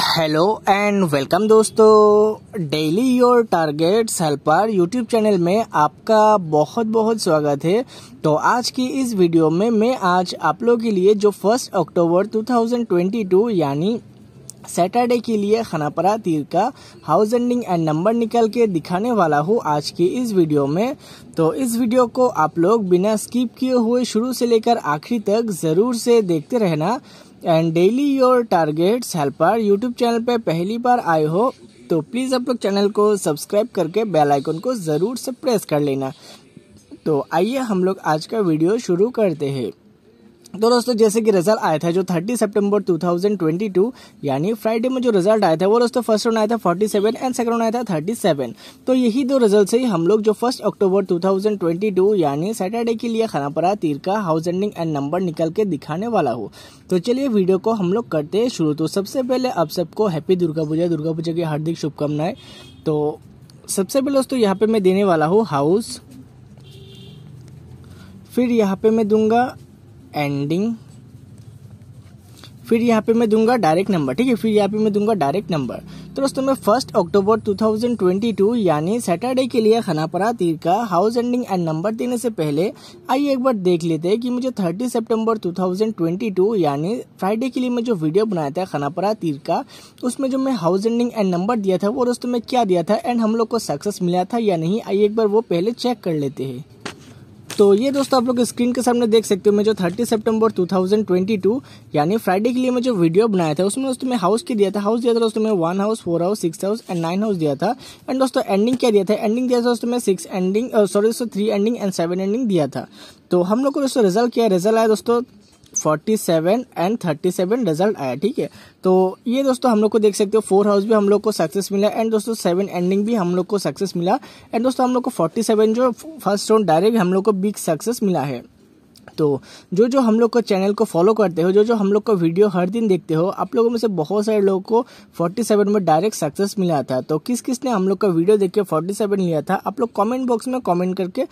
hello and welcome दोस्तों daily your targets helper YouTube channel में आपका बहुत बहुत स्वागत है तो आज की इस वीडियो में मैं आज आप लोगों के लिए जो फर्स्ट अक्टूबर 2022 यानी सैटरडे के लिए खनापरा तीर का हाउस एंडिंग एंड नंबर निकल के दिखाने वाला हूँ आज की इस वीडियो में तो इस वीडियो को आप लोग बिना स्किप किए हुए शुरू से लेकर आखिरी तक ज़रूर से देखते रहना and daily your targets helper YouTube channel पे पहली बार आए हो तो प्लीज़ आप लोग चैनल को सब्सक्राइब करके बेल आइकन को ज़रूर से प्रेस कर लेना तो आइए हम लोग आज का वीडियो शुरू करते हैं तो दोस्तों जैसे कि रिजल्ट आया था जो 30 सितंबर 2022 यानी फ्राइडे में जो रिजल्ट आया था वो दोस्तों फर्स्ट राउंड आया था 47 एंड सेकंड राउंड आया था 37 तो यही दो रिजल्ट से ही हम लोग जो फर्स्ट अक्टूबर 2022 यानी सैटरडे के लिए खानापरा तीर का हाउस एंडिंग एंड नंबर निकल के दिखाने वाला हो तो चलिए वीडियो को हम लोग करते हैं शुरू तो सबसे पहले आप सबको हैप्पी दुर्गा पूजा दुर्गा पूजा की हार्दिक शुभकामनाएं तो सबसे पहले दोस्तों यहाँ पे मैं देने वाला हूँ हाउस फिर यहाँ पे मैं दूंगा एंडिंग फिर यहाँ पे मैं दूंगा डायरेक्ट नंबर ठीक है फिर यहाँ पे मैं दूंगा डायरेक्ट नंबर तो दोस्तों मैं फर्स्ट अक्टूबर 2022 यानी सैटरडे के लिए खानापरा तीर का हाउस एंडिंग एंड नंबर देने से पहले आइए एक बार देख लेते हैं कि मुझे 30 सितंबर 2022 यानी फ्राइडे के लिए मैं जो वीडियो बनाया था खानापरा तीर का उसमें जो मैं हाउस एंडिंग एंड नंबर दिया था वो दोस्तों में क्या दिया था एंड हम लोग को सक्सेस मिला था या नहीं आइए एक बार वो पहले चेक कर लेते हैं तो ये दोस्तों आप लोग स्क्रीन के सामने देख सकते हो मैं जो 30 सितंबर 2022 यानी फ्राइडे के लिए मैं जो वीडियो बनाया था उसमें दोस्तों मैं हाउस की दिया था हाउस दिया था दोस्तों मैं one house four house six house and nine house दिया था एंड दोस्तों एंडिंग क्या दिया था एंडिंग दिया था दोस्तों मैं सिक्स एंडिंग सॉरी दोस्तों three ending and seven ending दिया था तो हम लोग को दोस्तों रिजल्ट किया रिजल्ट आया दोस्तों forty seven and thirty seven result आया ठीक है तो ये दोस्तों हम लोग को देख सकते हो फोर हाउस भी हम लोग को सक्सेस मिला एंड दोस्तों सेवन एंडिंग भी हम लोग को सक्सेस मिला एंड दोस्तों हम लोग को फोर्टी सेवन जो फर्स्ट राउंड डायरेक्ट हम लोग को बिग सक्सेस मिला है तो जो जो हम लोग को चैनल को फॉलो करते हो जो जो हम लोग को वीडियो हर दिन देखते हो आप लोगों में से बहुत सारे लोगों को 47 में डायरेक्ट सक्सेस मिला था तो किस किस ने हम लोग का वीडियो देख के 47 लिया था आप लोग कमेंट बॉक्स में कमेंट करके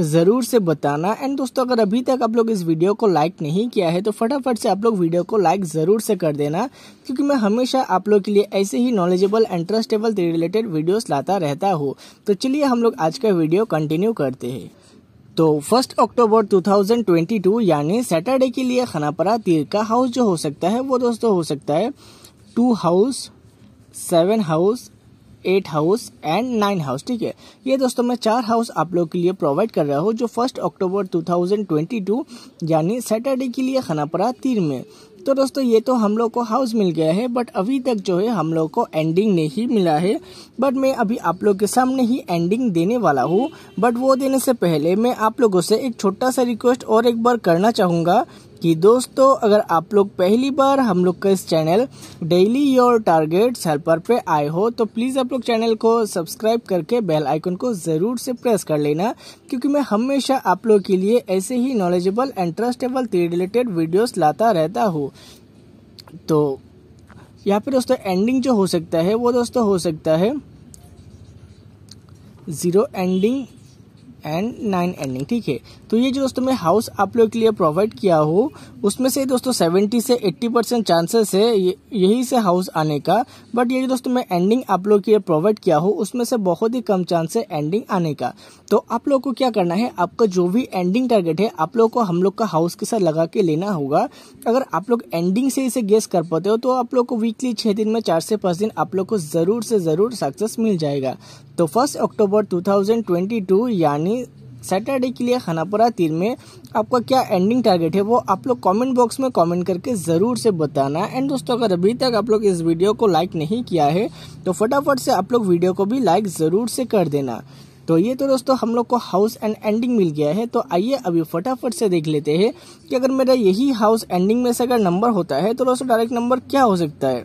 ज़रूर से बताना एंड दोस्तों अगर अभी तक आप लोग इस वीडियो को लाइक नहीं किया है तो फटाफट से आप लोग वीडियो को लाइक ज़रूर से कर देना क्योंकि मैं हमेशा आप लोग के लिए ऐसे ही knowledgeable and trustable related videos लाता रहता हूँ तो चलिए हम लोग आज का वीडियो कंटिन्यू करते हैं तो फर्स्ट अक्टूबर 2022 यानी सैटरडे के लिए खानापरा तीर का हाउस जो हो सकता है वो दोस्तों हो सकता है two house seven house eight house and nine house ठीक है ये दोस्तों मैं चार हाउस आप लोग के लिए प्रोवाइड कर रहा हूँ जो फर्स्ट अक्टूबर 2022 यानी सैटरडे के लिए खानापरा तीर में तो दोस्तों ये तो हम लोग को हाउस मिल गया है बट अभी तक जो है हम लोग को एंडिंग नहीं मिला है बट मैं अभी आप लोग के सामने ही एंडिंग देने वाला हूँ बट वो देने से पहले मैं आप लोगों से एक छोटा सा रिक्वेस्ट और एक बार करना चाहूँगा कि दोस्तों अगर आप लोग पहली बार हम लोग का इस channel daily your targets helper पे आए हो तो प्लीज़ आप लोग चैनल को सब्सक्राइब करके बेल आइकन को ज़रूर से प्रेस कर लेना क्योंकि मैं हमेशा आप लोग के लिए ऐसे ही knowledgeable and trustable related videos लाता रहता हूँ तो यहाँ पे दोस्तों एंडिंग जो हो सकता है वो दोस्तों हो सकता है zero ending and nine ending ठीक है तो ये जो दोस्तों मैं हाउस आप लोग के लिए प्रोवाइड किया हो उसमें से दोस्तों सेवेंटी से एट्टी परसेंट चांसेस है यही से हाउस आने का बट ये जो दोस्तों मैं एंडिंग आप लोग के लिए प्रोवाइड किया हो उसमें से बहुत ही कम चांस है एंडिंग आने का तो आप लोग को क्या करना है आपका जो भी एंडिंग टारगेट है आप लोग को हम लोग का हाउस के साथ लगा के लेना होगा अगर आप लोग एंडिंग से इसे गेस कर पाते हो तो आप लोग को वीकली छः दिन में चार से पाँच दिन आप लोग को ज़रूर से ज़रूर सक्सेस मिल जाएगा तो फर्स्ट अक्टूबर 2022 यानी सैटरडे के लिए खानापुरा तीर में आपका क्या एंडिंग टारगेट है वो आप लोग कमेंट बॉक्स में कमेंट करके ज़रूर से बताना एंड दोस्तों अगर अभी तक आप लोग इस वीडियो को लाइक नहीं किया है तो फटाफट से आप लोग वीडियो को भी लाइक ज़रूर से कर देना तो ये तो दोस्तों हम लोग को हाउस एंड एंडिंग मिल गया है तो आइए अभी फटाफट से देख लेते हैं कि अगर मेरा यही हाउस एंडिंग में से अगर नंबर होता है तो दोस्तों डायरेक्ट नंबर क्या हो सकता है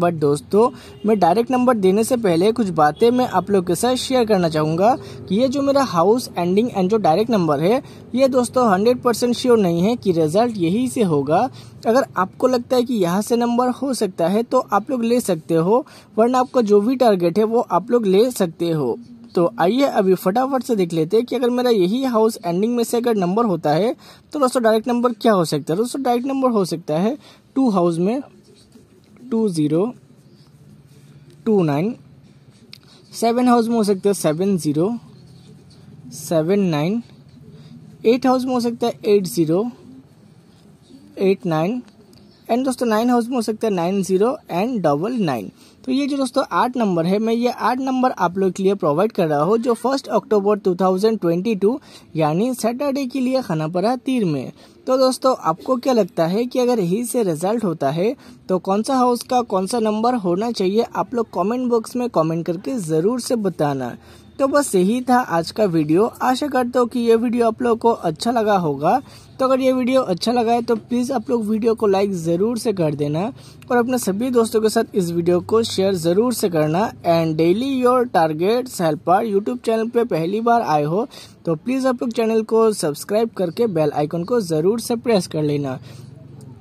बट दोस्तों मैं डायरेक्ट नंबर देने से पहले कुछ बातें मैं आप लोग के साथ शेयर करना चाहूँगा कि ये जो मेरा हाउस एंडिंग एंड जो डायरेक्ट नंबर है ये दोस्तों हंड्रेड परसेंट श्योर नहीं है कि रिजल्ट यही से होगा अगर आपको लगता है कि यहाँ से नंबर हो सकता है तो आप लोग ले सकते हो वरना आपका जो भी टारगेट है वो आप लोग ले सकते हो तो आइए अभी फटाफट से देख लेते हैं कि अगर मेरा यही हाउस एंडिंग में से अगर नंबर होता है तो दोस्तों डायरेक्ट नंबर क्या हो सकता है दोस्तों डायरेक्ट नंबर हो सकता है टू हाउस में two zero two nine seven house में हो सकता है seven zero seven nine eight house में हो सकता है eight zero eight nine and दोस्तों नाइन हाउस में हो सकता है nine zero and double nine तो ये जो दोस्तों आठ नंबर है मैं ये आठ नंबर आप लोग के लिए प्रोवाइड कर रहा हूँ जो फर्स्ट अक्टूबर 2022 यानी सैटरडे के लिए खानापरा तीर में तो दोस्तों आपको क्या लगता है कि अगर ही से रिजल्ट होता है तो कौन सा हाउस का कौन सा नंबर होना चाहिए आप लोग कमेंट बॉक्स में कमेंट करके ज़रूर से बताना तो बस यही था आज का वीडियो आशा करता हूँ कि ये वीडियो आप लोग को अच्छा लगा होगा तो अगर ये वीडियो अच्छा लगा है तो प्लीज़ आप लोग वीडियो को लाइक ज़रूर से कर देना और अपने सभी दोस्तों के साथ इस वीडियो को शेयर ज़रूर से करना and daily your targets helper YouTube channel पे पहली बार आए हो तो प्लीज़ आप लोग चैनल को सब्सक्राइब करके बेल आइकन को ज़रूर से प्रेस कर लेना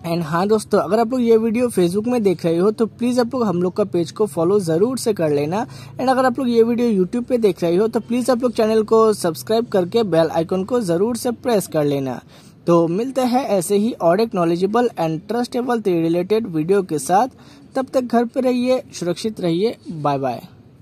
एंड हाँ दोस्तों अगर आप लोग ये वीडियो फेसबुक में देख रहे हो तो प्लीज़ आप लोग हम लोग का पेज को फॉलो ज़रूर से कर लेना एंड अगर आप लोग ये वीडियो यूट्यूब पे देख रहे हो तो प्लीज़ आप लोग चैनल को सब्सक्राइब करके बेल आइकन को ज़रूर से प्रेस कर लेना तो मिलते हैं ऐसे ही और एक knowledgeable and trustable related video के साथ तब तक घर पर रहिए सुरक्षित रहिए बाय बाय